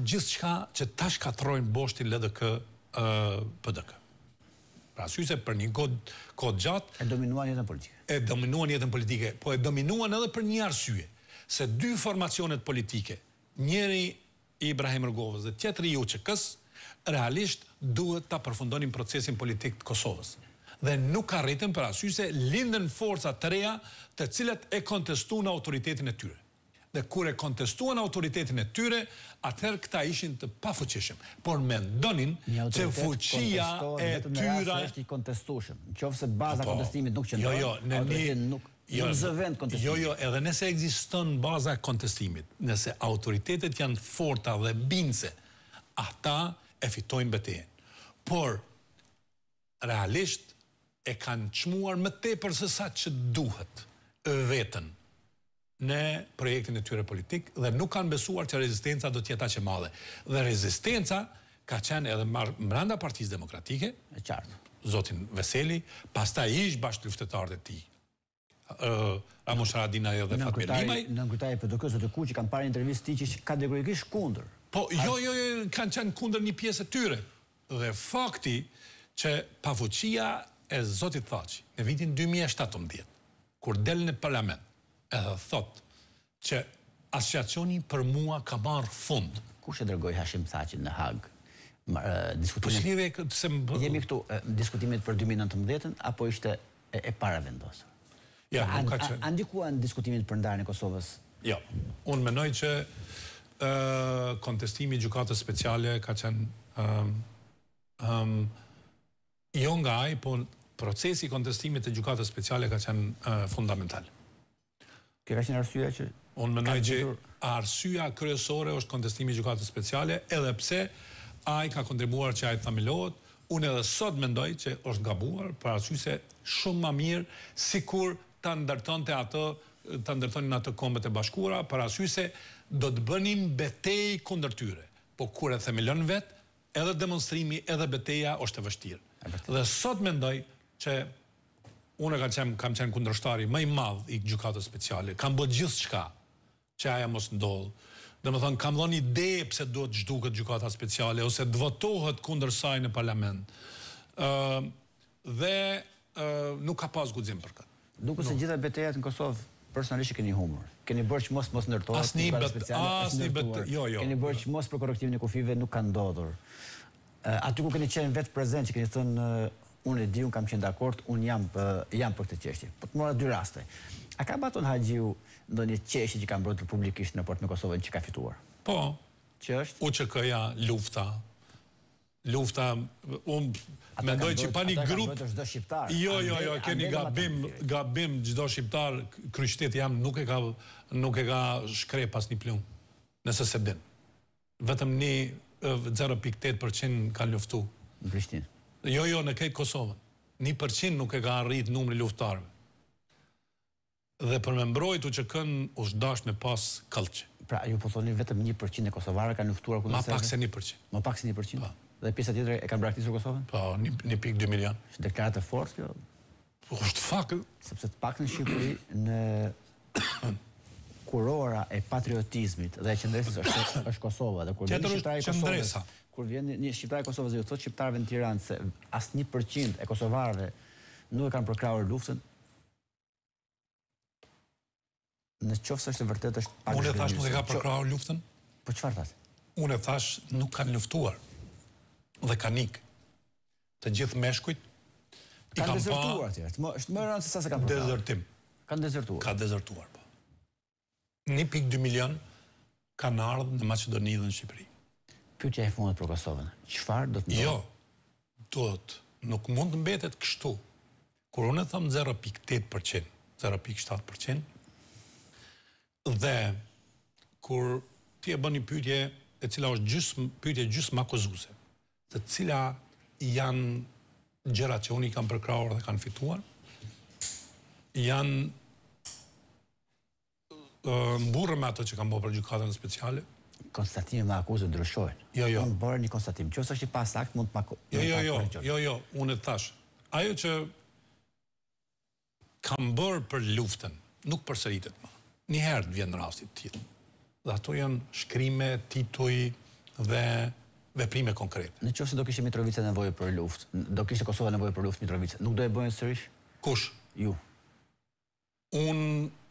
gjithë shka që ta shkatrojnë boshti LDK PDK. Pra se për një kod gjatë... E dominuan jetën politike. E dominuan jetën politike, po e dominuan edhe për një arsye, se dy formacionet politike, njeri Ibrahim Rëgovës dhe tjetëri ju që kësë, realisht duhet të përfundonim procesin politik të Kosovës. Dhe nuk ka rritën për asyse lindën forca të reja të cilat e kontestu në autoritetin e tyre dhe kure kontestuan autoritetin e tyre, atëherë këta ishin të pafuqishëm, por mendonin që fuqia e tyra... Një autoritet kontestohet vetëm në rrasë është i që ofse baza po, po. kontestimit nuk qëndonë, jo, jo, autoritetin nuk... Jo, jo, jo, edhe nëse egziston baza kontestimit, nëse autoritetet janë forta dhe bince, ata e fitojnë betejen. Por, realisht, e kanë qmuar më te përse sa që duhet vetën, në projektin e tyre politik dhe nuk kanë besuar që rezistenca do tjeta që madhe. Dhe rezistenca ka qenë edhe mranda partijës demokratike, zotin Veseli, pasta ta ishë bashkë të luftetarët e ti. Ramush Radina e dhe Fatmir Limaj. Në nënkërtaj e përdo të ku që kanë parë një intervjës ti që ka dhe kunder. Po, jo, jo, jo, kanë qenë kunder një pjesë të tyre. Dhe fakti që pavuqia e zotit thaci në vitin 2017, kur delë në parlament, edhe thot që asociacioni për mua ka marrë fund. Kush e dërgoi Hashim Thaçit në Hag? Po, Jemi këtu diskutimit për 2019 apo ishte e para vendosë? Ja, nuk ka që... diskutimit për ndarën e Kosovës? Ja, jo, unë menoj që kontestimi gjukatës speciale ka qenë... Jo nga ajë, po procesi kontestimit e gjukatës speciale ka qenë fundamental. Kjo ka qenë arsyeja që un mendoj që arsyeja kryesore është kontestimi i gjykatës speciale, edhe pse ai ka kontribuar që ai thamilohet, un edhe sot mendoj që është gabuar për arsye se shumë më mirë sikur ta ndërtonte atë ta ndërtonin atë kombet e bashkuara për arsye se do të bënim betejë kundër tyre. Po kur e themelon vet, edhe demonstrimi, edhe beteja është e vështirë. Dhe sot mendoj që Unë e kam qenë kundrështari Më i madhë i gjukatës speciale Kam bëtë gjithë Që aja mos ndodh. Dhe më thonë, kam dhonë ide Pse duhet zhduket gjukatës speciale Ose dëvotohet kundrësaj në parlament Dhe nuk ka pas gudzim për këtë Dukë se gjitha betejat në Kosovë Personalisht keni humor Keni bërë që mos mos nërtojë As një betë As një Jo, jo Keni bërë që mos për korektivin e kufive Nuk ka ndodhur Aty ku keni qenë vetë prezent Që keni thënë unë e di, unë kam qenë dakord, unë jam, eh, jam për këtë qeshtje. Po të mora dy raste. A ka baton haqiu në një qeshtje që ka mbrojtë publikisht në portë në Kosovën që ka fituar? Po, që është? u që këja lufta, lufta, unë me ndoj që pa një grup... Ata ka mbrojtë shqiptar. Jo, jo, jo, keni gabim, gabim gjdo shqiptar, kryshtet jam nuk e ka, nuk e ka shkre pas një plunë. nëse se din. Vetëm një 0.8% eh, ka luftu. Në Prishtinë. Jo, jo, në kejtë Kosovën. Një përqin nuk e ka arritë numri luftarëve. Dhe për me mbrojtu që kënë është dash në pas këllqë. Pra, ju po thonin vetëm një përqin e Kosovare ka luftuar kënë sërëve? Ma pak se një përqin. Ma pak po. se një përqin? Pa. Dhe pjesa tjetër e ka braktisur Kosovën? Pa, po, një pik 2 milion. Shë deklarat e forës, kjo? Po, është fakë. Sepse të pak në Shqipëri, në prokurora e patriotizmit dhe e qëndresës është, është Kosova. Dhe kur vjen shqiptari i Kosovës, kur vjen një shqiptar i Kosovës dhe thotë shqiptarëve në Tiranë se as 1% e kosovarëve nuk e kanë përkrahur luftën, në qoftë është është vërtet është pak. Unë thash nuk e ka përkrahur luftën? Po çfarë thash? Unë e thash nuk kanë luftuar. Dhe kanë ikë. Të gjithë meshkujt i kanë desertuar Kanë dezertuar atje. Është më rëndë se sa se kanë përkrahur. Dezertim. Kanë dezertuar. Ka dezertuar. 1.2 milion kanë ardhë në Macedoni dhe në Shqipëri. që e fundet për Kosovën, qëfar do të ndohë? Jo, do të, nuk mund të mbetet kështu. Kur unë e thamë 0.8%, 0.7%, dhe kur ti e bën një pyqe e cila është gjysë, gjysë makozuse, të cila janë gjera që unë i kam përkraur dhe kanë fituar, janë burë me atë që kam bërë për gjykatën speciale. Konstatimi me akuzën ndryshojnë. Jo, jo. Unë bërë një konstatim. Qësë është i pas akt, mund të më akuzën. Jo, jo, jo, jo, jo, unë e thash. Ajo që kam bërë për luftën, nuk për sëritet Një Njëherë të vjen në rastit tjilë. Dhe ato janë shkrime, tituj dhe veprime konkrete. Në qësë do kështë Mitrovice nevojë për luftë, do kështë Kosova nevojë për luftë Mitrovice, nuk do e bëjnë sërish? Kush? Ju. Unë